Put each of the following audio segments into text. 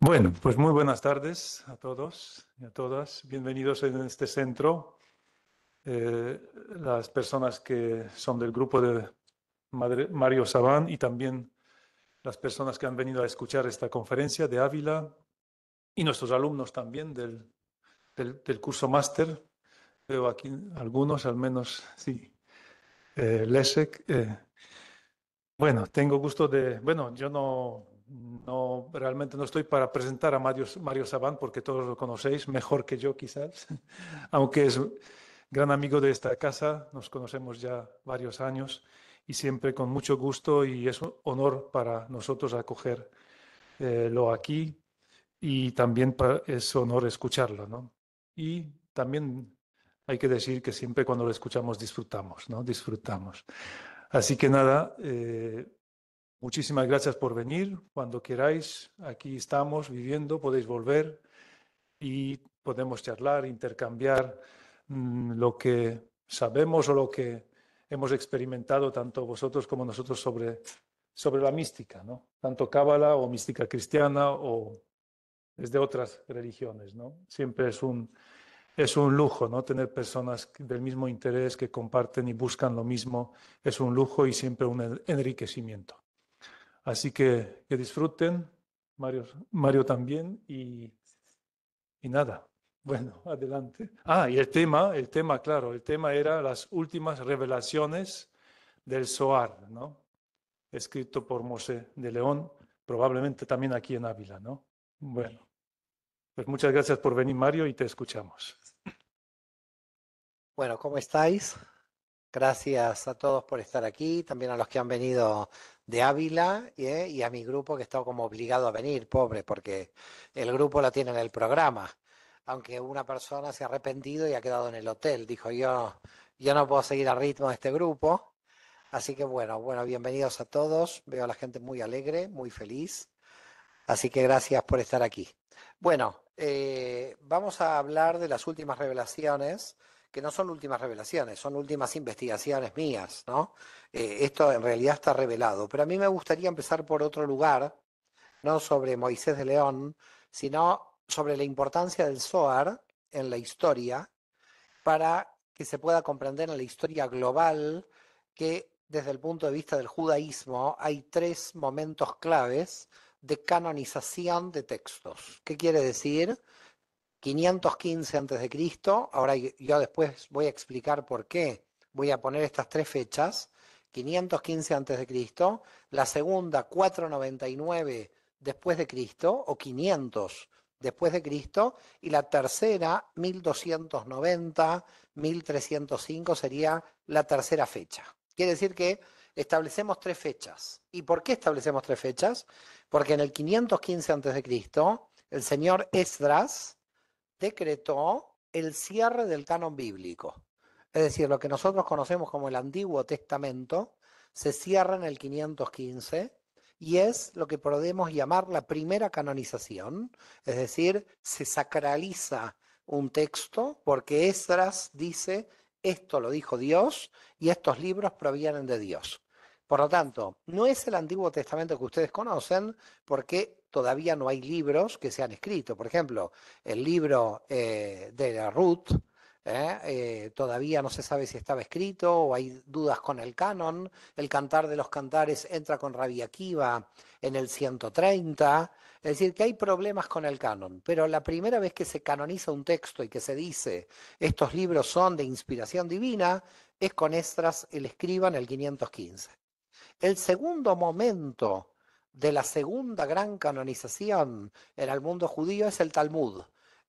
Bueno, pues muy buenas tardes a todos y a todas. Bienvenidos en este centro. Eh, las personas que son del grupo de Mario Sabán y también las personas que han venido a escuchar esta conferencia de Ávila y nuestros alumnos también del, del, curso máster. Veo aquí algunos, al menos, sí. Eh, eh bueno, tengo gusto de, bueno, yo no, no realmente no estoy para presentar a Mario, Mario Sabán porque todos lo conocéis mejor que yo quizás, aunque es gran amigo de esta casa, nos conocemos ya varios años y siempre con mucho gusto y es un honor para nosotros acogerlo eh, aquí y también es honor escucharlo, ¿no? Y también hay que decir que siempre cuando lo escuchamos disfrutamos, ¿no? Disfrutamos. Así que nada, eh, muchísimas gracias por venir. Cuando queráis, aquí estamos viviendo, podéis volver y podemos charlar, intercambiar mm, lo que sabemos o lo que hemos experimentado tanto vosotros como nosotros sobre, sobre la mística, ¿no? Tanto cábala o mística cristiana o desde otras religiones, ¿no? Siempre es un es un lujo, ¿no? Tener personas del mismo interés que comparten y buscan lo mismo es un lujo y siempre un enriquecimiento. Así que que disfruten, Mario, Mario también, y, y nada. Bueno, adelante. Ah, y el tema, el tema, claro, el tema era las últimas revelaciones del Soar, ¿no? Escrito por Mosé de León, probablemente también aquí en Ávila, ¿no? Bueno, pues muchas gracias por venir, Mario, y te escuchamos. Bueno, ¿cómo estáis? Gracias a todos por estar aquí, también a los que han venido de Ávila ¿eh? y a mi grupo que está como obligado a venir, pobre, porque el grupo la tiene en el programa. Aunque una persona se ha arrepentido y ha quedado en el hotel, dijo yo, yo no puedo seguir al ritmo de este grupo. Así que bueno, bueno, bienvenidos a todos. Veo a la gente muy alegre, muy feliz. Así que gracias por estar aquí. Bueno, eh, vamos a hablar de las últimas revelaciones que no son últimas revelaciones, son últimas investigaciones mías, ¿no? Eh, esto en realidad está revelado, pero a mí me gustaría empezar por otro lugar, no sobre Moisés de León, sino sobre la importancia del Zohar en la historia para que se pueda comprender en la historia global que desde el punto de vista del judaísmo hay tres momentos claves de canonización de textos. ¿Qué quiere decir? 515 Cristo, Ahora yo después voy a explicar por qué voy a poner estas tres fechas. 515 Cristo, la segunda 499 después de Cristo o 500 después de Cristo y la tercera 1290, 1305 sería la tercera fecha. Quiere decir que establecemos tres fechas. ¿Y por qué establecemos tres fechas? Porque en el 515 a.C., el señor Esdras, decretó el cierre del canon bíblico. Es decir, lo que nosotros conocemos como el Antiguo Testamento se cierra en el 515 y es lo que podemos llamar la primera canonización, es decir, se sacraliza un texto porque Esdras dice, esto lo dijo Dios y estos libros provienen de Dios. Por lo tanto, no es el Antiguo Testamento que ustedes conocen porque todavía no hay libros que se han escrito. Por ejemplo, el libro eh, de la Ruth, ¿eh? Eh, todavía no se sabe si estaba escrito o hay dudas con el canon. El cantar de los cantares entra con Rabia Kiva en el 130. Es decir, que hay problemas con el canon, pero la primera vez que se canoniza un texto y que se dice estos libros son de inspiración divina es con Estras el escriba en el 515. El segundo momento de la segunda gran canonización en el mundo judío es el Talmud,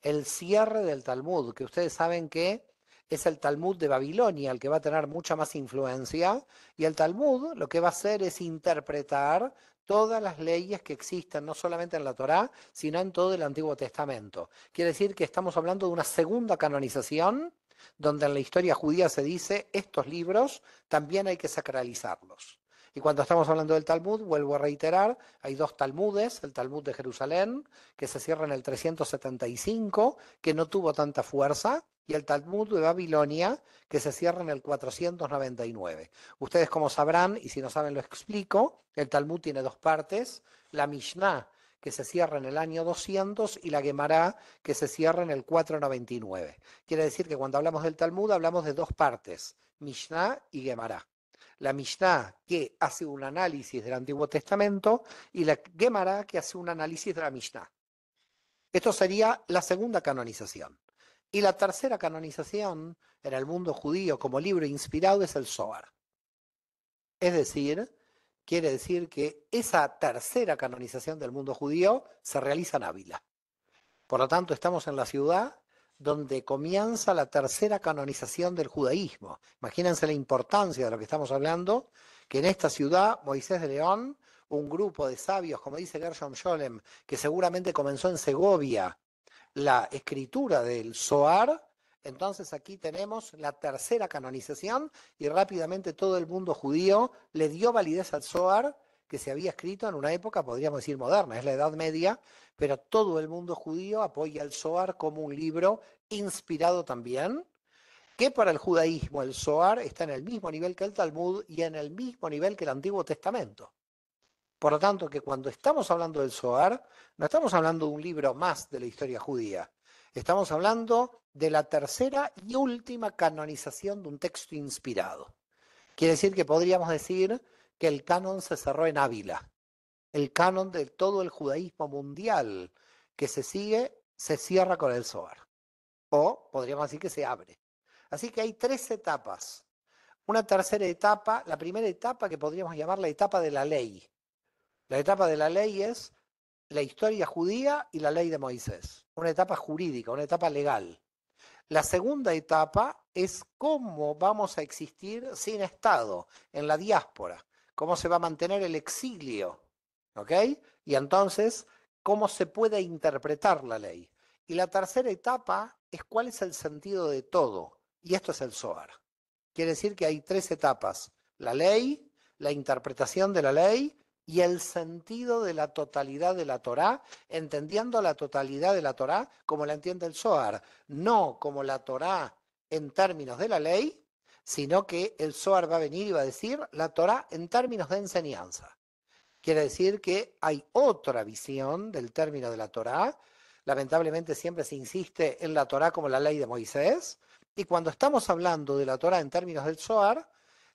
el cierre del Talmud, que ustedes saben que es el Talmud de Babilonia el que va a tener mucha más influencia, y el Talmud lo que va a hacer es interpretar todas las leyes que existen, no solamente en la Torá, sino en todo el Antiguo Testamento. Quiere decir que estamos hablando de una segunda canonización, donde en la historia judía se dice, estos libros también hay que sacralizarlos. Y cuando estamos hablando del Talmud, vuelvo a reiterar, hay dos Talmudes, el Talmud de Jerusalén, que se cierra en el 375, que no tuvo tanta fuerza, y el Talmud de Babilonia, que se cierra en el 499. Ustedes como sabrán, y si no saben lo explico, el Talmud tiene dos partes, la Mishnah, que se cierra en el año 200 y la Gemara que se cierra en el 499. Quiere decir que cuando hablamos del Talmud hablamos de dos partes, Mishnah y Gemara la Mishnah que hace un análisis del Antiguo Testamento y la Gemara que hace un análisis de la Mishnah. Esto sería la segunda canonización. Y la tercera canonización en el mundo judío como libro inspirado es el Zohar. Es decir, quiere decir que esa tercera canonización del mundo judío se realiza en Ávila. Por lo tanto, estamos en la ciudad donde comienza la tercera canonización del judaísmo. Imagínense la importancia de lo que estamos hablando, que en esta ciudad Moisés de León, un grupo de sabios, como dice Gershom Scholem, que seguramente comenzó en Segovia la escritura del Zohar, entonces aquí tenemos la tercera canonización y rápidamente todo el mundo judío le dio validez al Zohar que se había escrito en una época, podríamos decir, moderna, es la Edad Media, pero todo el mundo judío apoya el Zohar como un libro inspirado también, que para el judaísmo el Zohar está en el mismo nivel que el Talmud y en el mismo nivel que el Antiguo Testamento. Por lo tanto, que cuando estamos hablando del Zohar, no estamos hablando de un libro más de la historia judía, estamos hablando de la tercera y última canonización de un texto inspirado. Quiere decir que podríamos decir que el canon se cerró en Ávila. El canon de todo el judaísmo mundial que se sigue se cierra con el Zohar. O podríamos decir que se abre. Así que hay tres etapas. Una tercera etapa, la primera etapa que podríamos llamar la etapa de la ley. La etapa de la ley es la historia judía y la ley de Moisés. Una etapa jurídica, una etapa legal. La segunda etapa es cómo vamos a existir sin Estado, en la diáspora cómo se va a mantener el exilio, ¿ok? Y entonces, cómo se puede interpretar la ley. Y la tercera etapa es cuál es el sentido de todo, y esto es el SOAR. Quiere decir que hay tres etapas, la ley, la interpretación de la ley y el sentido de la totalidad de la Torah, entendiendo la totalidad de la Torah como la entiende el SOAR, no como la Torah en términos de la ley, sino que el Zohar va a venir y va a decir la Torah en términos de enseñanza. Quiere decir que hay otra visión del término de la Torá. Lamentablemente siempre se insiste en la Torá como la ley de Moisés. Y cuando estamos hablando de la Torá en términos del Zohar,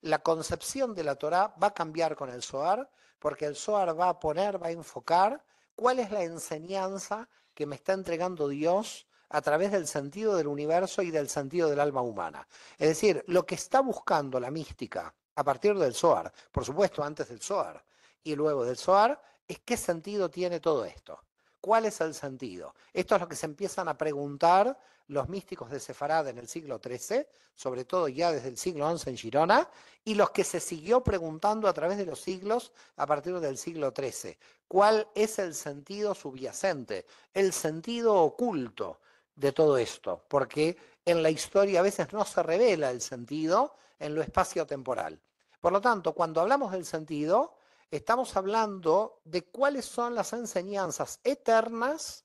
la concepción de la Torá va a cambiar con el Zohar, porque el Zohar va a poner, va a enfocar cuál es la enseñanza que me está entregando Dios a través del sentido del universo y del sentido del alma humana. Es decir, lo que está buscando la mística a partir del Soar, por supuesto antes del Soar y luego del Soar, es qué sentido tiene todo esto. ¿Cuál es el sentido? Esto es lo que se empiezan a preguntar los místicos de Sefarad en el siglo XIII, sobre todo ya desde el siglo XI en Girona, y los que se siguió preguntando a través de los siglos a partir del siglo XIII. ¿Cuál es el sentido subyacente, el sentido oculto de todo esto, porque en la historia a veces no se revela el sentido en lo espacio-temporal. Por lo tanto, cuando hablamos del sentido, estamos hablando de cuáles son las enseñanzas eternas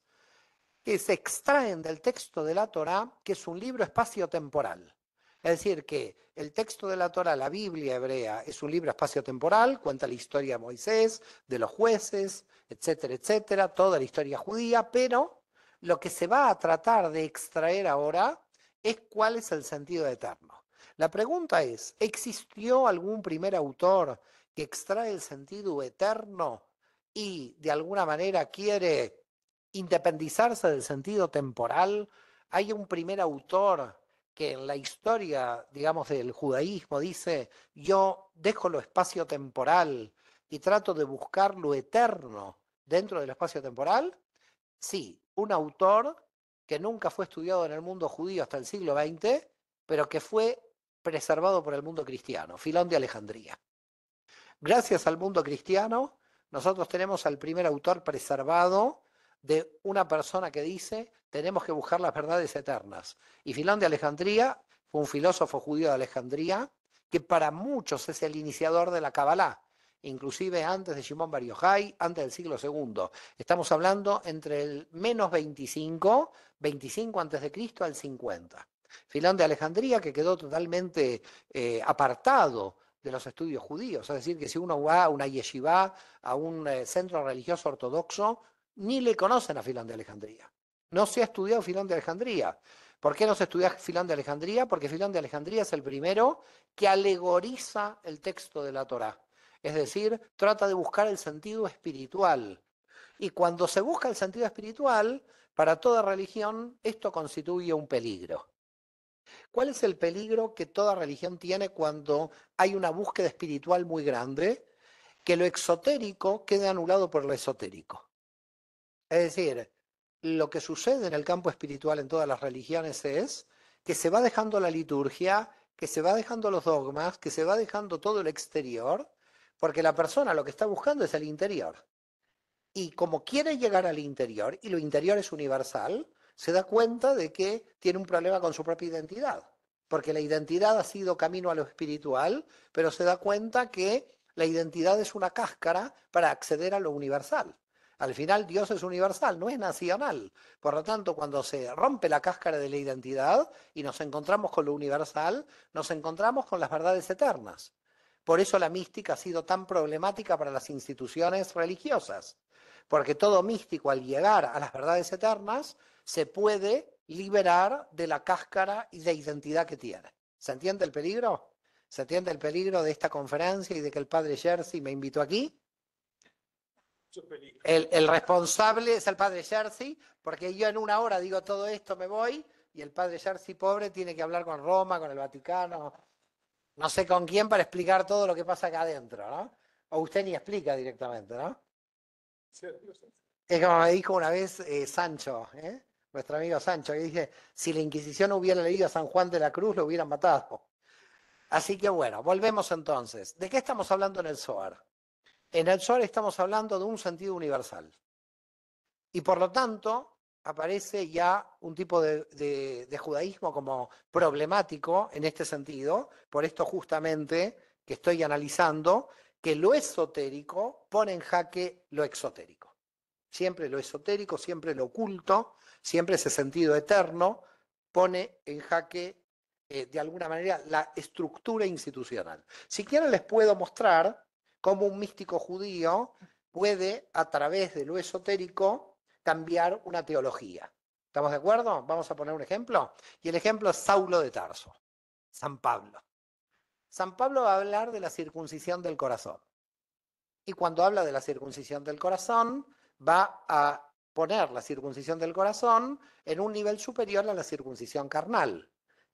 que se extraen del texto de la Torá, que es un libro espacio-temporal. Es decir, que el texto de la Torá, la Biblia hebrea, es un libro espacio-temporal, cuenta la historia de Moisés, de los jueces, etcétera, etcétera, toda la historia judía, pero lo que se va a tratar de extraer ahora es cuál es el sentido eterno. La pregunta es, ¿existió algún primer autor que extrae el sentido eterno y de alguna manera quiere independizarse del sentido temporal? ¿Hay un primer autor que en la historia, digamos, del judaísmo dice, yo dejo lo espacio temporal y trato de buscar lo eterno dentro del espacio temporal? Sí, un autor que nunca fue estudiado en el mundo judío hasta el siglo XX, pero que fue preservado por el mundo cristiano, Filón de Alejandría. Gracias al mundo cristiano, nosotros tenemos al primer autor preservado de una persona que dice, tenemos que buscar las verdades eternas. Y Filón de Alejandría fue un filósofo judío de Alejandría que para muchos es el iniciador de la Kabbalah, inclusive antes de Shimon Bar antes del siglo II. Estamos hablando entre el menos 25, 25 antes de Cristo al 50. Filón de Alejandría que quedó totalmente eh, apartado de los estudios judíos, es decir, que si uno va a una yeshiva, a un eh, centro religioso ortodoxo, ni le conocen a Filón de Alejandría. No se ha estudiado Filón de Alejandría. ¿Por qué no se estudia Filón de Alejandría? Porque Filón de Alejandría es el primero que alegoriza el texto de la Torah. Es decir, trata de buscar el sentido espiritual. Y cuando se busca el sentido espiritual, para toda religión esto constituye un peligro. ¿Cuál es el peligro que toda religión tiene cuando hay una búsqueda espiritual muy grande? Que lo exotérico quede anulado por lo esotérico. Es decir, lo que sucede en el campo espiritual en todas las religiones es que se va dejando la liturgia, que se va dejando los dogmas, que se va dejando todo el exterior porque la persona lo que está buscando es el interior. Y como quiere llegar al interior, y lo interior es universal, se da cuenta de que tiene un problema con su propia identidad. Porque la identidad ha sido camino a lo espiritual, pero se da cuenta que la identidad es una cáscara para acceder a lo universal. Al final Dios es universal, no es nacional. Por lo tanto, cuando se rompe la cáscara de la identidad y nos encontramos con lo universal, nos encontramos con las verdades eternas. Por eso la mística ha sido tan problemática para las instituciones religiosas, porque todo místico al llegar a las verdades eternas se puede liberar de la cáscara y de identidad que tiene. ¿Se entiende el peligro? ¿Se entiende el peligro de esta conferencia y de que el padre Jersey me invitó aquí? El, responsable es el padre Jersey, porque yo en una hora digo todo esto, me voy, y el padre Jersey pobre tiene que hablar con Roma, con el Vaticano, no sé con quién para explicar todo lo que pasa acá adentro, ¿no? O usted ni explica directamente, ¿no? Es como me dijo una vez eh, Sancho, ¿eh? nuestro amigo Sancho, que dije, si la Inquisición hubiera leído a San Juan de la Cruz, lo hubieran matado. Así que bueno, volvemos entonces. ¿De qué estamos hablando en el SOAR? En el SOAR estamos hablando de un sentido universal. Y por lo tanto, aparece ya un tipo de, judaísmo como problemático en este sentido, por esto justamente que estoy analizando, que lo esotérico pone en jaque lo exotérico. Siempre lo esotérico, siempre lo oculto, siempre ese sentido eterno pone en jaque, eh, de alguna manera, la estructura institucional. Si quieren les puedo mostrar cómo un místico judío puede, a través de lo esotérico, cambiar una teología. ¿Estamos de acuerdo? Vamos a poner un ejemplo. Y el ejemplo es Saulo de Tarso, San Pablo. San Pablo va a hablar de la circuncisión del corazón. Y cuando habla de la circuncisión del corazón, va a poner la circuncisión del corazón en un nivel superior a la circuncisión carnal.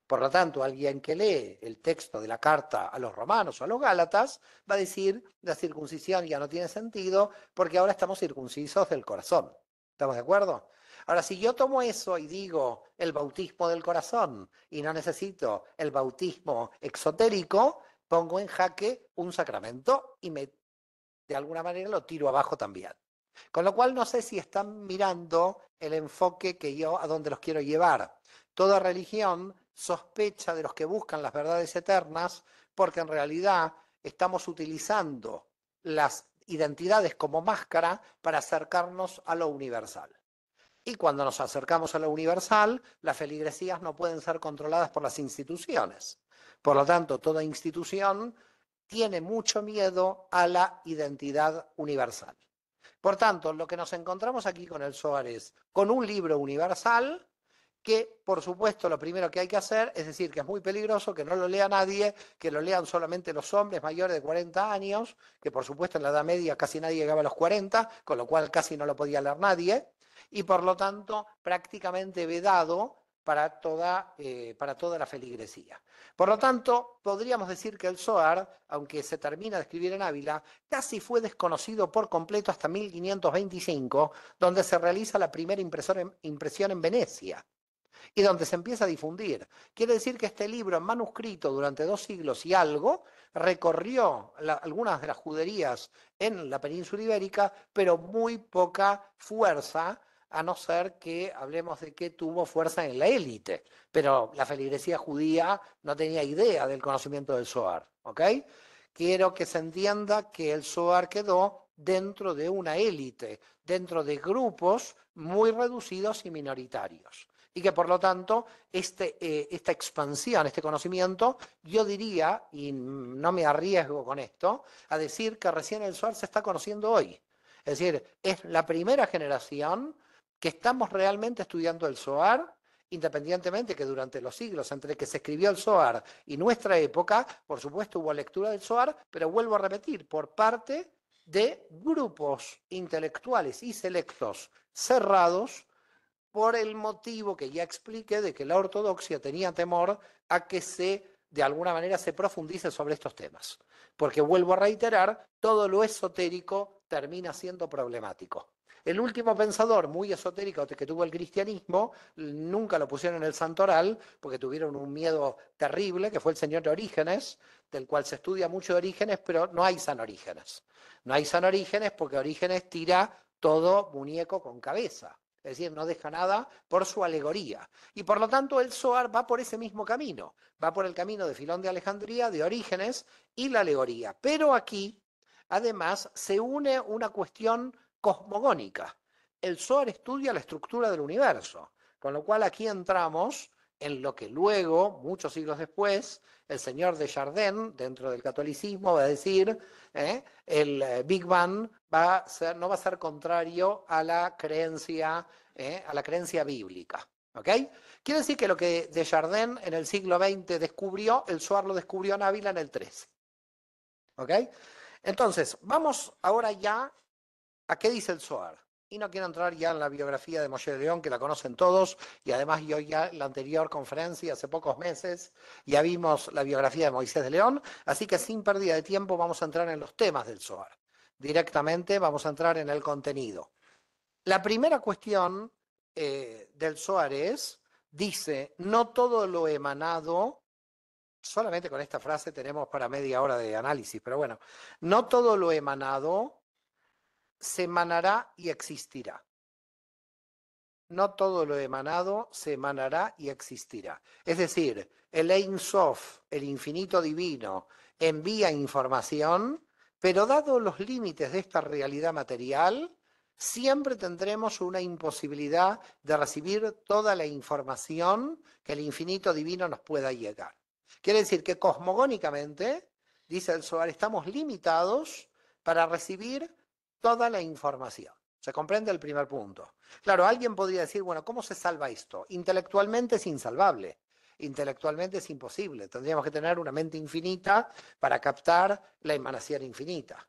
Por lo tanto, alguien que lee el texto de la carta a los romanos o a los gálatas va a decir, la circuncisión ya no tiene sentido porque ahora estamos circuncisos del corazón. ¿Estamos de acuerdo? Ahora, si yo tomo eso y digo el bautismo del corazón y no necesito el bautismo exotérico, pongo en jaque un sacramento y me, de alguna manera lo tiro abajo también. Con lo cual no sé si están mirando el enfoque que yo a dónde los quiero llevar. Toda religión sospecha de los que buscan las verdades eternas porque en realidad estamos utilizando las identidades como máscara para acercarnos a lo universal. Y cuando nos acercamos a lo universal, las feligresías no pueden ser controladas por las instituciones. Por lo tanto, toda institución tiene mucho miedo a la identidad universal. Por tanto, lo que nos encontramos aquí con el Zohar es con un libro universal que por supuesto lo primero que hay que hacer, es decir, que es muy peligroso, que no lo lea nadie, que lo lean solamente los hombres mayores de 40 años, que por supuesto en la Edad Media casi nadie llegaba a los 40, con lo cual casi no lo podía leer nadie, y por lo tanto prácticamente vedado para toda, eh, para toda la feligresía. Por lo tanto, podríamos decir que el Zohar, aunque se termina de escribir en Ávila, casi fue desconocido por completo hasta 1525, donde se realiza la primera impresión en Venecia y donde se empieza a difundir. Quiere decir que este libro en manuscrito durante dos siglos y algo recorrió algunas de las juderías en la península ibérica, pero muy poca fuerza a no ser que hablemos de que tuvo fuerza en la élite, pero la feligresía judía no tenía idea del conocimiento del Zohar, Quiero que se entienda que el Zohar quedó dentro de una élite, dentro de grupos muy reducidos y minoritarios y que por lo tanto este, eh, esta expansión, este conocimiento, yo diría, y no me arriesgo con esto, a decir que recién el SOAR se está conociendo hoy. Es decir, es la primera generación que estamos realmente estudiando el SOAR, independientemente que durante los siglos entre que se escribió el SOAR y nuestra época, por supuesto hubo lectura del SOAR, pero vuelvo a repetir, por parte de grupos intelectuales y selectos cerrados por el motivo que ya expliqué de que la ortodoxia tenía temor a que se, de alguna manera, se profundice sobre estos temas. Porque vuelvo a reiterar, todo lo esotérico termina siendo problemático. El último pensador muy esotérico que tuvo el cristianismo, nunca lo pusieron en el santoral porque tuvieron un miedo terrible, que fue el señor de Orígenes, del cual se estudia mucho Orígenes, pero no hay san Orígenes. No hay san Orígenes porque Orígenes tira todo muñeco con cabeza es decir, no deja nada por su alegoría. Y por lo tanto el Zohar va por ese mismo camino, va por el camino de Filón de Alejandría, de Orígenes y la alegoría. Pero aquí, además, se une una cuestión cosmogónica. El Zohar estudia la estructura del universo, con lo cual aquí entramos en lo que luego, muchos siglos después, el señor de dentro del catolicismo, va a decir, ¿eh? el eh, Big Bang va a no va a ser contrario a la creencia, ¿eh? a la creencia bíblica. ¿ok? Quiere decir que lo que de en el siglo XX descubrió, el Suar lo descubrió en Ávila en el XIII. ¿ok? Entonces, vamos ahora ya a qué dice el Suar. Y no quiero entrar ya en la biografía de de León, que la conocen todos, y además yo ya en la anterior conferencia, hace pocos meses, ya vimos la biografía de Moisés de León, así que sin pérdida de tiempo vamos a entrar en los temas del SOAR. Directamente vamos a entrar en el contenido. La primera cuestión eh, del SOAR es, dice, no todo lo emanado, solamente con esta frase tenemos para media hora de análisis, pero bueno, no todo lo emanado se emanará y existirá. No todo lo emanado se emanará y existirá. Es decir, el Ein Sof, el infinito divino, envía información, pero dado los límites de esta realidad material, siempre tendremos una imposibilidad de recibir toda la información que el infinito divino nos pueda llegar. Quiere decir que cosmogónicamente, dice el solar, estamos limitados para recibir toda la información. ¿Se comprende el primer punto? Claro, alguien podría decir, bueno, ¿cómo se salva esto? Intelectualmente es insalvable, intelectualmente es imposible. Tendríamos que tener una mente infinita para captar la emanación infinita.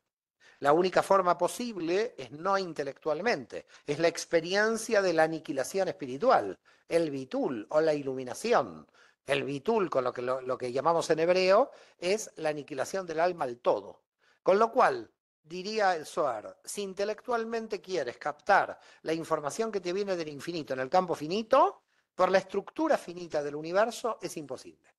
La única forma posible es no intelectualmente, es la experiencia de la aniquilación espiritual, el bitul o la iluminación. El bitul, con lo que, lo, lo que llamamos en hebreo, es la aniquilación del alma al todo. Con lo cual, diría el Soar, si intelectualmente quieres captar la información que te viene del infinito en el campo finito, por la estructura finita del universo es imposible.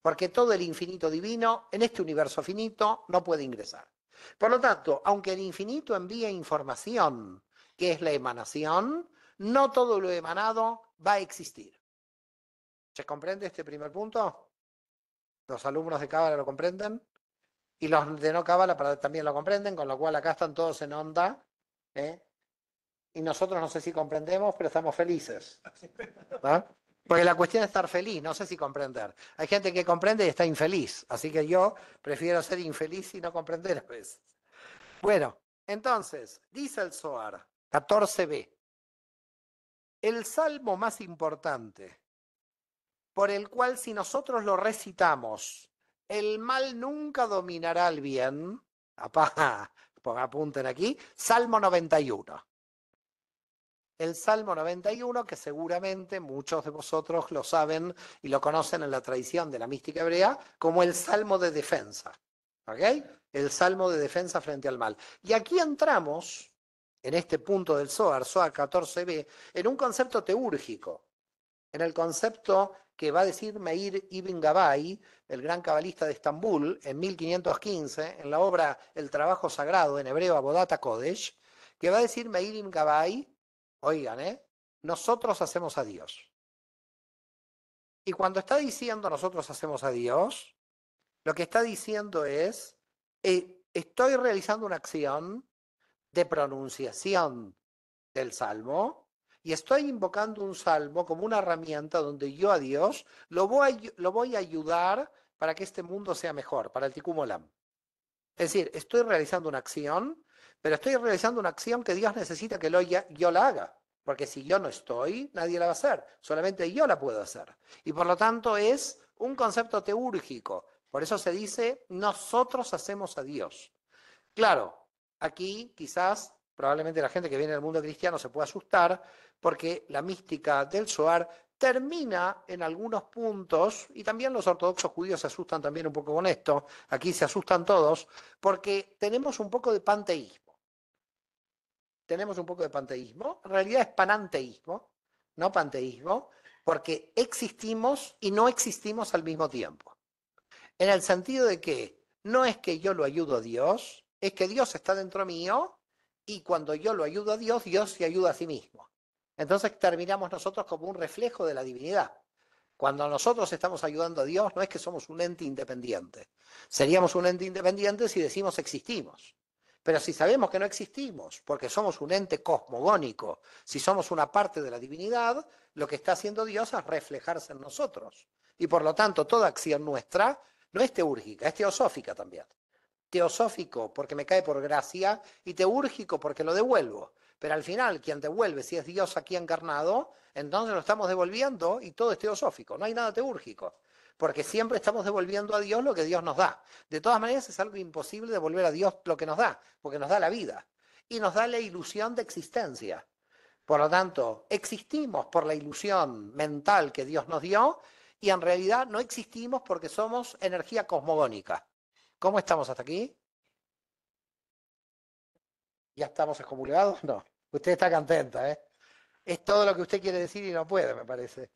Porque todo el infinito divino en este universo finito no puede ingresar. Por lo tanto, aunque el infinito envía información, que es la emanación, no todo lo emanado va a existir. ¿Se comprende este primer punto? ¿Los alumnos de Cábala lo comprenden? Y los de no cábala también lo comprenden, con lo cual acá están todos en onda. ¿eh? Y nosotros no sé si comprendemos, pero estamos felices. Porque la cuestión es estar feliz, no sé si comprender. Hay gente que comprende y está infeliz. Así que yo prefiero ser infeliz y no comprender a veces. Bueno, entonces, dice el Zohar, 14b. El salmo más importante, por el cual si nosotros lo recitamos, el mal nunca dominará al bien. apunten aquí. Salmo 91. El Salmo 91, que seguramente muchos de vosotros lo saben y lo conocen en la tradición de la mística hebrea, como el Salmo de defensa. ¿Ok? El Salmo de defensa frente al mal. Y aquí entramos, en este punto del Zohar, Zohar 14b, en un concepto teúrgico, en el concepto que va a decir Meir Ibn Gabay, el gran cabalista de Estambul, en 1515, en la obra El Trabajo Sagrado, en hebreo Abodata Kodesh, que va a decir Meir Ibn Gabay, oigan, ¿eh? nosotros hacemos a Dios. Y cuando está diciendo nosotros hacemos a Dios, lo que está diciendo es, eh, estoy realizando una acción de pronunciación del Salmo, y estoy invocando un salmo como una herramienta donde yo a Dios lo voy, lo voy a ayudar para que este mundo sea mejor, para el Tikkun Es decir, estoy realizando una acción, pero estoy realizando una acción que Dios necesita que lo, yo la haga. Porque si yo no estoy, nadie la va a hacer. Solamente yo la puedo hacer. Y por lo tanto es un concepto teúrgico. Por eso se dice, nosotros hacemos a Dios. Claro, aquí quizás probablemente la gente que viene del mundo cristiano se pueda asustar porque la mística del Zohar termina en algunos puntos, y también los ortodoxos judíos se asustan también un poco con esto, aquí se asustan todos, porque tenemos un poco de panteísmo. Tenemos un poco de panteísmo, en realidad es pananteísmo, no panteísmo, porque existimos y no existimos al mismo tiempo. En el sentido de que no es que yo lo ayudo a Dios, es que Dios está dentro mío y cuando yo lo ayudo a Dios, Dios se ayuda a sí mismo. Entonces terminamos nosotros como un reflejo de la divinidad. Cuando nosotros estamos ayudando a Dios, no es que somos un ente independiente. Seríamos un ente independiente si decimos existimos. Pero si sabemos que no existimos, porque somos un ente cosmogónico, si somos una parte de la divinidad, lo que está haciendo Dios es reflejarse en nosotros. Y por lo tanto, toda acción nuestra no es teúrgica, es teosófica también. Teosófico porque me cae por gracia y teúrgico porque lo devuelvo. Pero al final, quien devuelve, si es Dios aquí encarnado, entonces lo estamos devolviendo y todo es teosófico, no hay nada teúrgico. Porque siempre estamos devolviendo a Dios lo que Dios nos da. De todas maneras, es algo imposible devolver a Dios lo que nos da, porque nos da la vida y nos da la ilusión de existencia. Por lo tanto, existimos por la ilusión mental que Dios nos dio y en realidad no existimos porque somos energía cosmogónica. ¿Cómo estamos hasta aquí? ¿Ya estamos excomulgados? No. Usted está contenta, ¿eh? Es todo lo que usted quiere decir y no puede, me parece.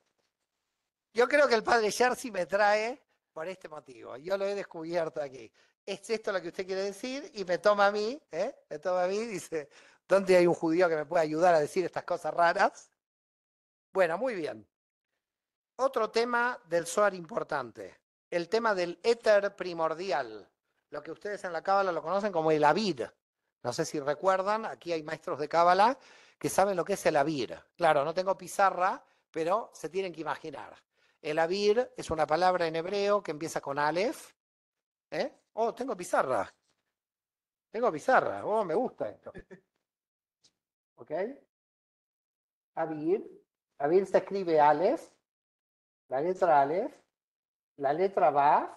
Yo creo que el padre Jersey me trae por este motivo. Yo lo he descubierto aquí. ¿Es esto lo que usted quiere decir? Y me toma a mí, ¿eh? Me toma a mí y dice, ¿dónde hay un judío que me pueda ayudar a decir estas cosas raras? Bueno, muy bien. Otro tema del SOAR importante, el tema del éter primordial, lo que ustedes en la cábala lo conocen como el Avid. No sé si recuerdan, aquí hay maestros de Cábala que saben lo que es el avir. Claro, no tengo pizarra, pero se tienen que imaginar. El avir es una palabra en hebreo que empieza con alef. ¿eh? Oh, tengo pizarra. Tengo pizarra. Oh, me gusta esto. ¿Ok? Avir. Avir se escribe alef. La letra alef. La letra baf.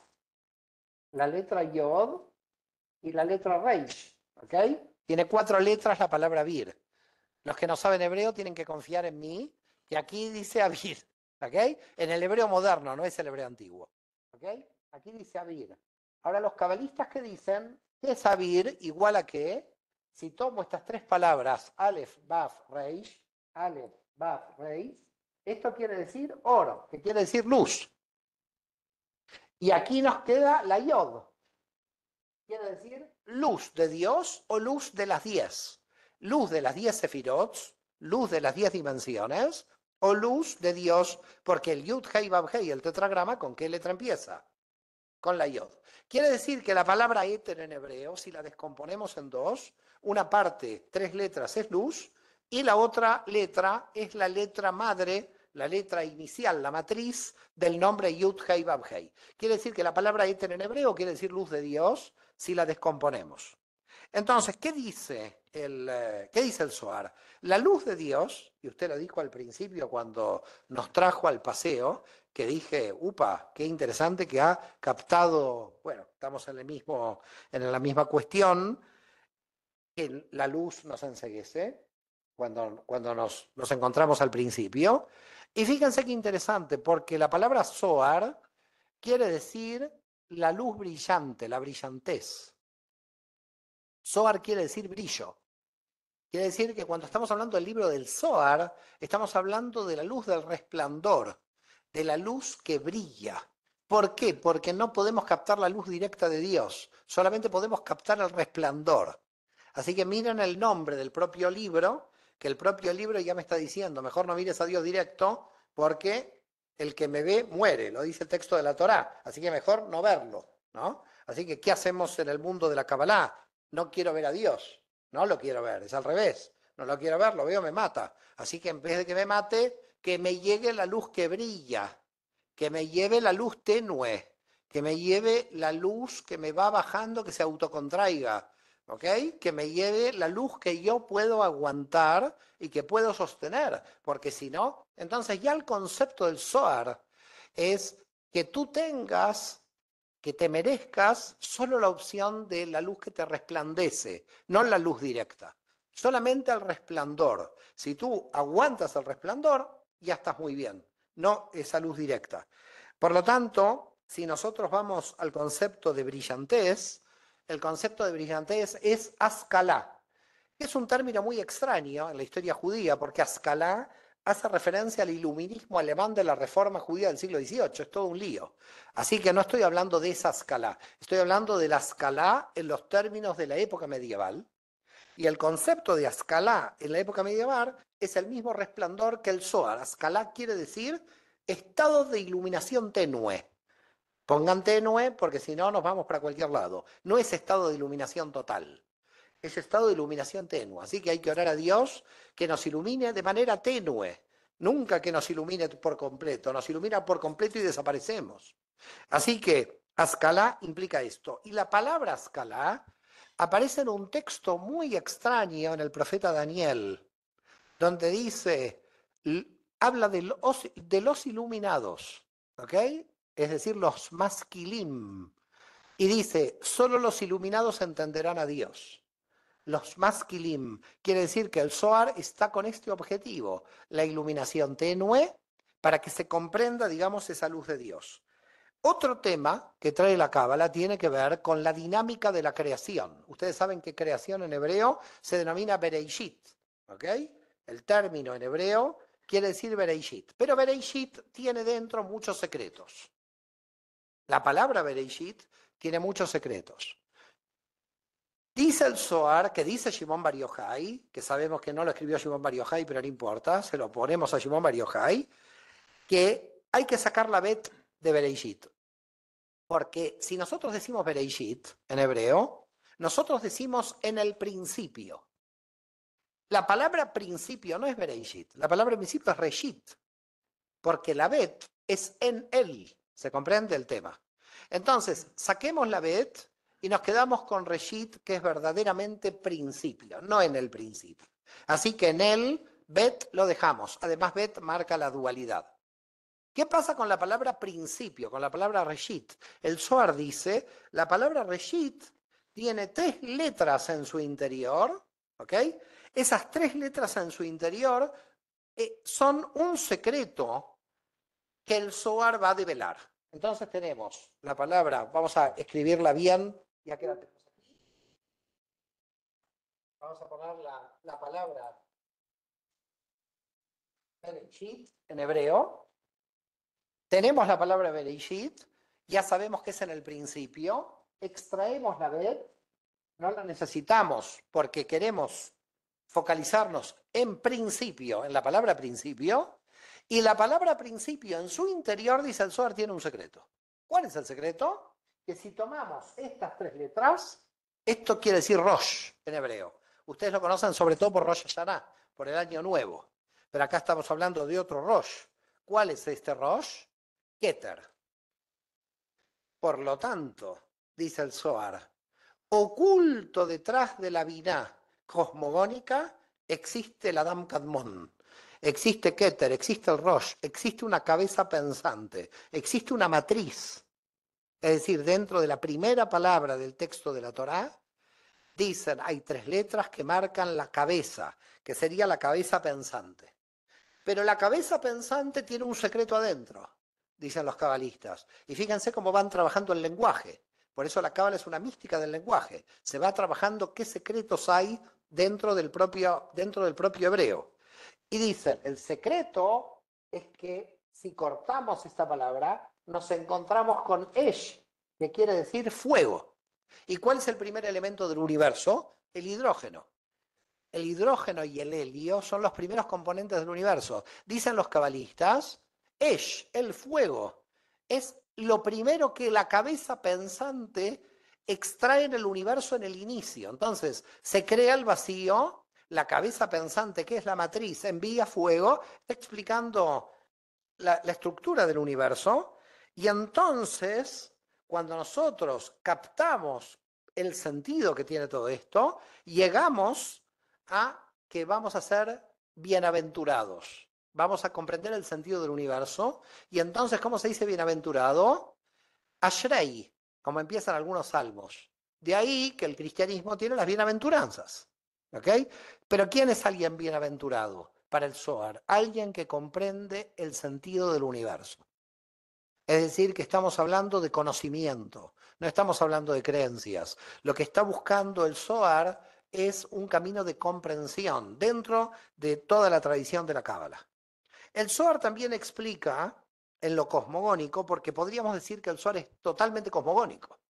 La letra yod. Y la letra reish. Tiene cuatro letras la palabra vir. Los que no saben hebreo tienen que confiar en mí. que aquí dice Abir. ¿Ok? En el hebreo moderno, no es el hebreo antiguo. ¿Ok? Aquí dice Abir. Ahora, los cabalistas que dicen que es Abir igual a que, si tomo estas tres palabras, Aleph, Baf, Reish, Aleph, Baf, Reish, esto quiere decir oro, que quiere decir luz. Y aquí nos queda la yod, quiere decir luz de Dios o luz de las diez. Luz de las diez sefirots, luz de las diez dimensiones o luz de Dios, porque el Yud, Hei, Bab, Hei, el tetragrama, ¿con qué letra empieza? Con la Yod. Quiere decir que la palabra éter en hebreo, si la descomponemos en dos, una parte, tres letras, es luz, y la otra letra es la letra madre, la letra inicial, la matriz del nombre Yud Hei Bab Hei. Quiere decir que la palabra éter en hebreo quiere decir luz de Dios, si la descomponemos. Entonces, ¿qué dice el, eh, ¿qué dice el La luz de Dios, y usted lo dijo al principio cuando nos trajo al paseo, que dije, upa, qué interesante que ha captado, bueno, estamos en, el mismo, en la misma cuestión, que la luz nos enseguece cuando, cuando nos, nos encontramos al principio. Y fíjense qué interesante, porque la palabra soar quiere decir la luz brillante, la brillantez. Zohar quiere decir brillo. Quiere decir que cuando estamos hablando del libro del Zohar, estamos hablando de la luz del resplandor, de la luz que brilla. ¿Por qué? Porque no podemos captar la luz directa de Dios, solamente podemos captar el resplandor. Así que miren el nombre del propio libro, que el propio libro ya me está diciendo, mejor no mires a Dios directo porque el que me ve muere, lo dice el texto de la Torá, así que mejor no verlo, ¿no? Así que, ¿qué hacemos en el mundo de la Kabbalah? No quiero ver a Dios, no lo quiero ver, es al revés, no lo quiero ver, lo veo, me mata. Así que en vez de que me mate, que me llegue la luz que brilla, que me lleve la luz tenue, que me lleve la luz que me va bajando, que se autocontraiga, que me lleve la luz que yo puedo aguantar y que puedo sostener, porque si no, entonces ya el concepto del SOAR es que tú tengas, que te merezcas solo la opción de la luz que te resplandece, no la luz directa, solamente el resplandor. Si tú aguantas el resplandor, ya estás muy bien, no esa luz directa. Por lo tanto, si nosotros vamos al concepto de brillantez, el concepto de brillantez es ascalá. Es un término muy extraño en la historia judía, porque ascalá hace referencia al iluminismo alemán de la reforma judía del siglo XVIII. Es todo un lío. Así que no estoy hablando de esa escala. Estoy hablando de la escala en los términos de la época medieval. Y el concepto de Ascalá en la época medieval es el mismo resplandor que el Zohar. Ascalá quiere decir estado de iluminación tenue. Pongan tenue porque si no nos vamos para cualquier lado. No es estado de iluminación total, es estado de iluminación tenue. Así que hay que orar a Dios que nos ilumine de manera tenue, nunca que nos ilumine por completo, nos ilumina por completo y desaparecemos. Así que ascalá implica esto. Y la palabra ascalá aparece en un texto muy extraño en el profeta Daniel, donde dice, habla de los, de los iluminados, ¿ok? es decir, los masquilim. Y dice, solo los iluminados entenderán a Dios. Los masquilim. Quiere decir que el Zohar está con este objetivo, la iluminación tenue, para que se comprenda, digamos, esa luz de Dios. Otro tema que trae la Cábala tiene que ver con la dinámica de la creación. Ustedes saben que creación en hebreo se denomina Bereishit, ¿ok? El término en hebreo quiere decir Bereishit, pero Bereishit tiene dentro muchos secretos. La palabra bereishit tiene muchos secretos. Dice el Zohar, que dice Shimon Bar que sabemos que no lo escribió Shimon Bar pero no importa, se lo ponemos a Shimon Bar que hay que sacar la bet de bereishit. Porque si nosotros decimos bereishit en hebreo, nosotros decimos en el principio. La palabra principio no es bereishit, la palabra principio es Reshit, porque la bet es en él. ¿Se comprende el tema? Entonces, saquemos la bet y nos quedamos con reshit, que es verdaderamente principio, no en el principio. Así que en el bet lo dejamos. Además, bet marca la dualidad. ¿Qué pasa con la palabra principio, con la palabra reshit? El Zohar dice, la palabra reshit tiene tres letras en su interior, ¿ok? Esas tres letras en su interior eh, son un secreto que el Zohar va a develar. Entonces tenemos la palabra, vamos a escribirla bien, ya que Vamos a poner la, palabra Bereshit en hebreo. Tenemos la palabra Bereshit, ya sabemos que es en el principio. Extraemos la b, no la necesitamos porque queremos focalizarnos en principio, en la palabra principio. Y la palabra principio en su interior, dice el Zohar, tiene un secreto. ¿Cuál es el secreto? Que si tomamos estas tres letras, esto quiere decir Rosh en hebreo. Ustedes lo conocen sobre todo por Rosh Hashanah, por el año nuevo. Pero acá estamos hablando de otro Rosh. ¿Cuál es este Rosh? Keter. Por lo tanto, dice el Zohar, oculto detrás de la vina cosmogónica existe la Adam Kadmon. Existe Keter, existe el Rosh, existe una cabeza pensante, existe una matriz. Es decir, dentro de la primera palabra del texto de la Torá, dicen, hay tres letras que marcan la cabeza, que sería la cabeza pensante. Pero la cabeza pensante tiene un secreto adentro, dicen los cabalistas. Y fíjense cómo van trabajando el lenguaje. Por eso la cábala es una mística del lenguaje. Se va trabajando qué secretos hay dentro del propio, dentro del propio hebreo. Y dicen, el secreto es que si cortamos esta palabra, nos encontramos con Esh, que quiere decir fuego. ¿Y cuál es el primer elemento del universo? El hidrógeno. El hidrógeno y el helio son los primeros componentes del universo. Dicen los cabalistas, Esh, el fuego, es lo primero que la cabeza pensante extrae en el universo en el inicio. Entonces, se crea el vacío la cabeza pensante que es la matriz, envía fuego, explicando la, la estructura del universo. Y entonces, cuando nosotros captamos el sentido que tiene todo esto, llegamos a que vamos a ser bienaventurados. Vamos a comprender el sentido del universo. Y entonces, ¿cómo se dice bienaventurado? Ashrei, como empiezan algunos salmos. De ahí que el cristianismo tiene las bienaventuranzas. ¿Ok? Pero ¿quién es alguien bienaventurado para el Zohar? Alguien que comprende el sentido del universo. Es decir, que estamos hablando de conocimiento, no estamos hablando de creencias. Lo que está buscando el Zohar es un camino de comprensión dentro de toda la tradición de la Cábala. El Zohar también explica en lo cosmogónico, porque podríamos decir que el Zohar es totalmente cosmogónico.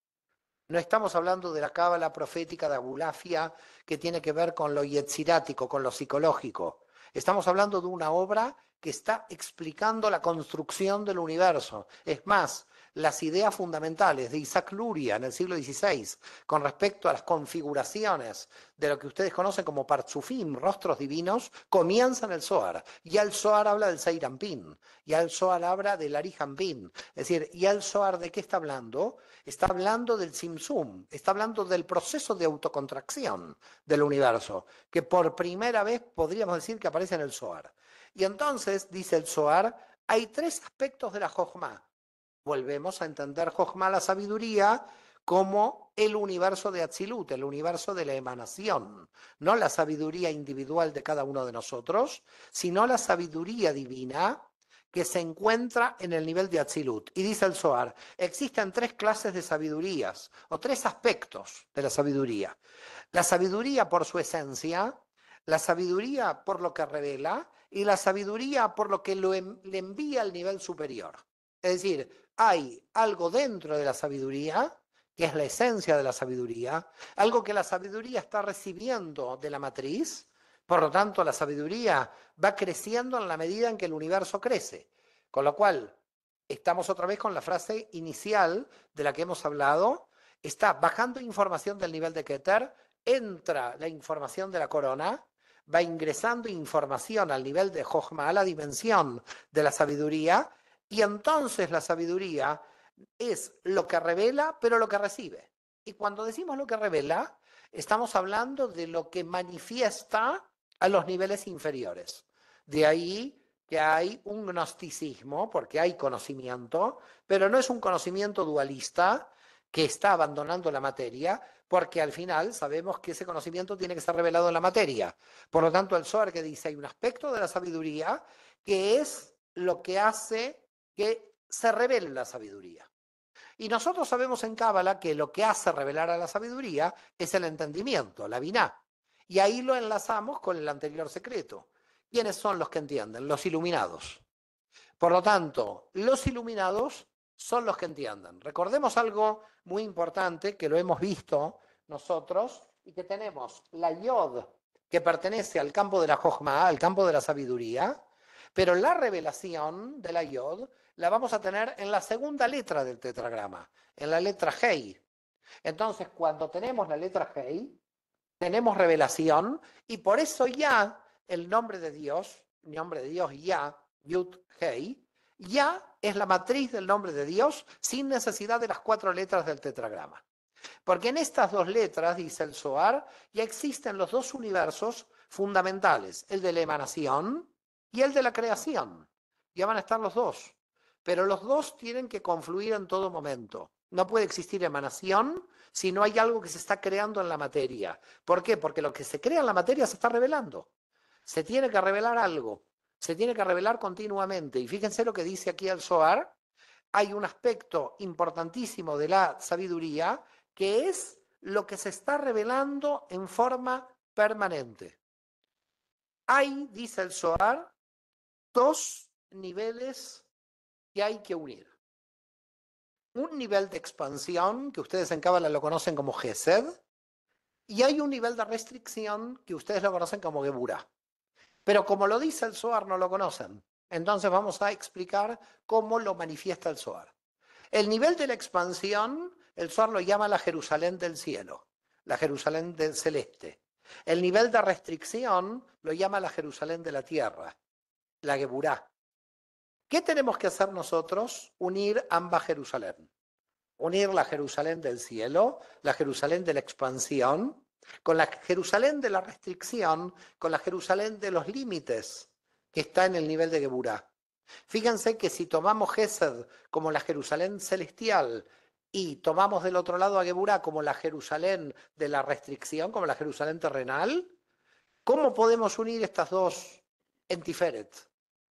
No estamos hablando de la cábala profética de Abulafia que tiene que ver con lo yetzirático, con lo psicológico. Estamos hablando de una obra que está explicando la construcción del universo. Es más, las ideas fundamentales de Isaac Luria en el siglo XVI con respecto a las configuraciones de lo que ustedes conocen como parzufim, rostros divinos, comienzan el Zohar. Y el Zohar habla del Seirampin, y el Zohar habla del Arihampin. Es decir, y el Zohar de qué está hablando? está hablando del simsum, está hablando del proceso de autocontracción del universo, que por primera vez podríamos decir que aparece en el Zohar. Y entonces, dice el Zohar, hay tres aspectos de la Jojma. Volvemos a entender Jojma, la sabiduría, como el universo de Atzilut, el universo de la emanación, no la sabiduría individual de cada uno de nosotros, sino la sabiduría divina que se encuentra en el nivel de Atzilut. Y dice el Zohar, existen tres clases de sabidurías o tres aspectos de la sabiduría. La sabiduría por su esencia, la sabiduría por lo que revela y la sabiduría por lo que le envía al nivel superior. Es decir, hay algo dentro de la sabiduría, que es la esencia de la sabiduría, algo que la sabiduría está recibiendo de la matriz por lo tanto, la sabiduría va creciendo en la medida en que el universo crece. Con lo cual, estamos otra vez con la frase inicial de la que hemos hablado. Está bajando información del nivel de Keter, entra la información de la corona, va ingresando información al nivel de Jochma, a la dimensión de la sabiduría, y entonces la sabiduría es lo que revela, pero lo que recibe. Y cuando decimos lo que revela, estamos hablando de lo que manifiesta a los niveles inferiores. De ahí que hay un gnosticismo, porque hay conocimiento, pero no es un conocimiento dualista que está abandonando la materia, porque al final sabemos que ese conocimiento tiene que ser revelado en la materia. Por lo tanto, el Zohar que dice hay un aspecto de la sabiduría que es lo que hace que se revele la sabiduría. Y nosotros sabemos en Cábala que lo que hace revelar a la sabiduría es el entendimiento, la biná. Y ahí lo enlazamos con el anterior secreto. ¿Quiénes son los que entienden? Los iluminados. Por lo tanto, los iluminados son los que entienden. Recordemos algo muy importante que lo hemos visto nosotros y que tenemos la yod que pertenece al campo de la jojma, al campo de la sabiduría, pero la revelación de la yod la vamos a tener en la segunda letra del tetragrama, en la letra Hei. Entonces, cuando tenemos la letra Hei, tenemos revelación y por eso ya el nombre de Dios, el nombre de Dios ya, Yud Hei, ya es la matriz del nombre de Dios sin necesidad de las cuatro letras del tetragrama. Porque en estas dos letras, dice el Soar ya existen los dos universos fundamentales, el de la emanación y el de la creación. Ya van a estar los dos, pero los dos tienen que confluir en todo momento. No puede existir emanación si no hay algo que se está creando en la materia. ¿Por qué? Porque lo que se crea en la materia se está revelando. Se tiene que revelar algo. Se tiene que revelar continuamente. Y fíjense lo que dice aquí el Zohar. Hay un aspecto importantísimo de la sabiduría que es lo que se está revelando en forma permanente. Hay, dice el Zohar, dos niveles que hay que unir un nivel de expansión que ustedes en Cábala lo conocen como Gesed y hay un nivel de restricción que ustedes lo conocen como Geburah. Pero como lo dice el Zohar, no lo conocen. Entonces vamos a explicar cómo lo manifiesta el Zohar. El nivel de la expansión, el Zohar lo llama la Jerusalén del cielo, la Jerusalén del celeste. El nivel de restricción lo llama la Jerusalén de la tierra, la Geburá. ¿Qué tenemos que hacer nosotros? Unir ambas Jerusalén. Unir la Jerusalén del cielo, la Jerusalén de la expansión, con la Jerusalén de la restricción, con la Jerusalén de los límites, que está en el nivel de Geburá. Fíjense que si tomamos Gesed como la Jerusalén celestial y tomamos del otro lado a Geburá como la Jerusalén de la restricción, como la Jerusalén terrenal, ¿cómo podemos unir estas dos en Tiferet?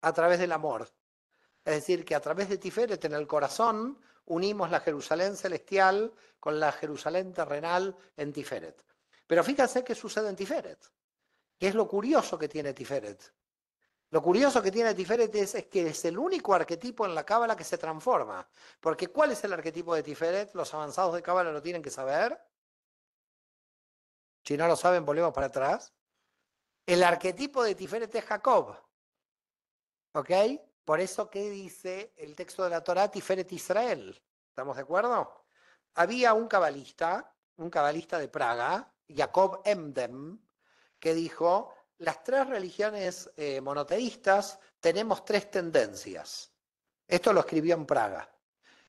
A través del amor. Es decir, que a través de Tiferet en el corazón unimos la Jerusalén celestial con la Jerusalén terrenal en Tiferet. Pero fíjense qué sucede en Tiferet, ¿Qué es lo curioso que tiene Tiferet. Lo curioso que tiene Tiferet es, es, que es el único arquetipo en la Cábala que se transforma. Porque ¿cuál es el arquetipo de Tiferet? Los avanzados de Cábala lo tienen que saber. Si no lo saben, volvemos para atrás. El arquetipo de Tiferet es Jacob. ¿Ok? Por eso ¿qué dice el texto de la Torá Tiferet Israel. ¿Estamos de acuerdo? Había un cabalista, un cabalista de Praga, Jacob Emdem, que dijo, las tres religiones eh, monoteístas tenemos tres tendencias. Esto lo escribió en Praga.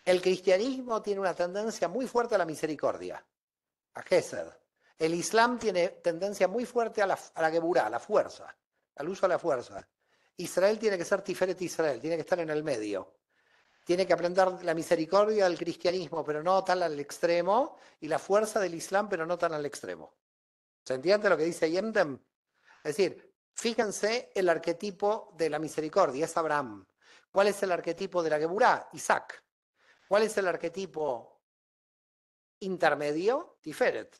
El cristianismo tiene una tendencia muy fuerte a la misericordia, a Gesed. El Islam tiene tendencia muy fuerte a la, a la geburá, a la fuerza, al uso de la fuerza. Israel tiene que ser Tiferet Israel, tiene que estar en el medio. Tiene que aprender la misericordia del cristianismo, pero no tal al extremo, y la fuerza del Islam, pero no tan al extremo. ¿Se entiende lo que dice Yemtem? Es decir, fíjense el arquetipo de la misericordia, es Abraham. ¿Cuál es el arquetipo de la Geburá? Isaac. ¿Cuál es el arquetipo intermedio? Tiferet.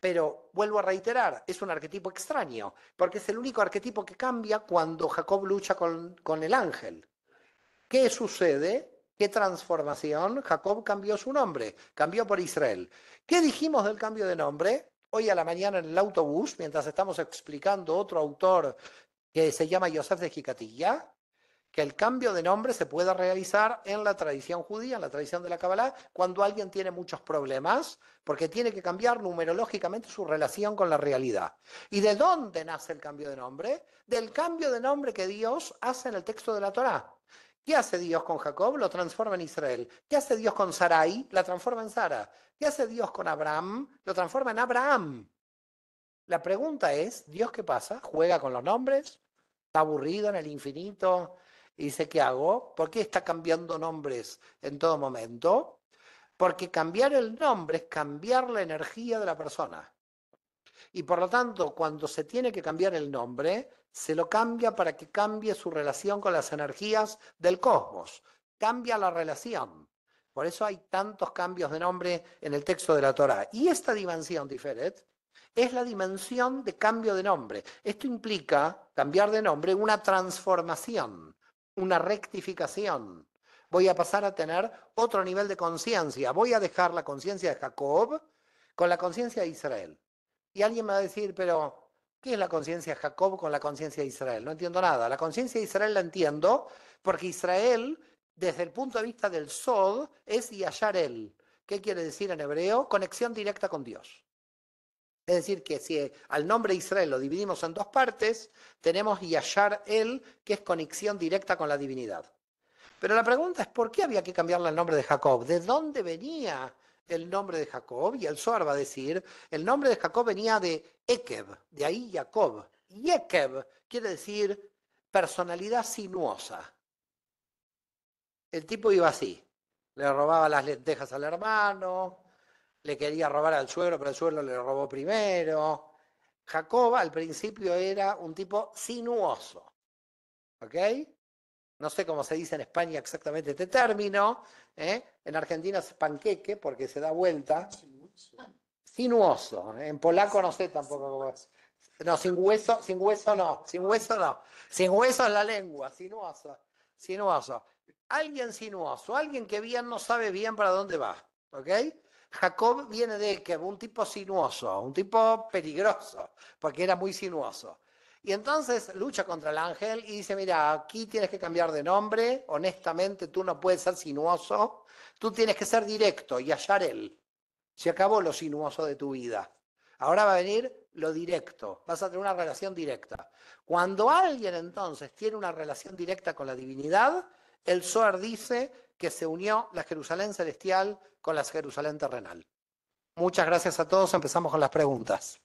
Pero vuelvo a reiterar, es un arquetipo extraño, porque es el único arquetipo que cambia cuando Jacob lucha con, el ángel. ¿Qué sucede? ¿Qué transformación? Jacob cambió su nombre, cambió por Israel. ¿Qué dijimos del cambio de nombre? Hoy a la mañana en el autobús, mientras estamos explicando otro autor que se llama Joseph de Jicatilla, que el cambio de nombre se pueda realizar en la tradición judía, en la tradición de la Kabbalah, cuando alguien tiene muchos problemas, porque tiene que cambiar numerológicamente su relación con la realidad. ¿Y de dónde nace el cambio de nombre? Del cambio de nombre que Dios hace en el texto de la Torá. ¿Qué hace Dios con Jacob? Lo transforma en Israel. ¿Qué hace Dios con Sarai? La transforma en Sara. ¿Qué hace Dios con Abraham? Lo transforma en Abraham. La pregunta es, ¿Dios qué pasa? ¿Juega con los nombres? ¿Está aburrido en el infinito? Y dice, ¿qué hago? ¿Por qué está cambiando nombres en todo momento? Porque cambiar el nombre es cambiar la energía de la persona. Y por lo tanto, cuando se tiene que cambiar el nombre, se lo cambia para que cambie su relación con las energías del cosmos. Cambia la relación. Por eso hay tantos cambios de nombre en el texto de la Torá. Y esta dimensión, diferente es la dimensión de cambio de nombre. Esto implica cambiar de nombre una transformación una rectificación. Voy a pasar a tener otro nivel de conciencia. Voy a dejar la conciencia de Jacob con la conciencia de Israel. Y alguien me va a decir, pero ¿qué es la conciencia de Jacob con la conciencia de Israel? No entiendo nada. La conciencia de Israel la entiendo porque Israel, desde el punto de vista del Sod, es el ¿Qué quiere decir en hebreo? Conexión directa con Dios. Es decir, que si eh, al nombre Israel lo dividimos en dos partes, tenemos Yashar El, que es conexión directa con la divinidad. Pero la pregunta es, ¿por qué había que cambiarle el nombre de Jacob? ¿De dónde venía el nombre de Jacob? Y el Zohar va a decir, el nombre de Jacob venía de Ekeb, de ahí Jacob. Y Ekeb quiere decir personalidad sinuosa. El tipo iba así, le robaba las lentejas al hermano, le quería robar al suegro, pero el suegro le robó primero. Jacob al principio era un tipo sinuoso. ¿Ok? No sé cómo se dice en España exactamente este término. ¿eh? En Argentina es panqueque porque se da vuelta. Sinuoso. ¿eh? En polaco no sé tampoco cómo es. No, sin hueso, sin hueso no, sin hueso no. Sin hueso es la lengua, sinuoso. Sinuoso. Alguien sinuoso, alguien que bien no sabe bien para dónde va. ¿Ok? Jacob viene de que un tipo sinuoso, un tipo peligroso, porque era muy sinuoso. Y entonces lucha contra el ángel y dice, mira, aquí tienes que cambiar de nombre, honestamente tú no puedes ser sinuoso, tú tienes que ser directo y hallar él. Se acabó lo sinuoso de tu vida. Ahora va a venir lo directo, vas a tener una relación directa. Cuando alguien entonces tiene una relación directa con la divinidad, el Zohar dice que se unió la Jerusalén celestial con la Jerusalén terrenal. Muchas gracias a todos. Empezamos con las preguntas.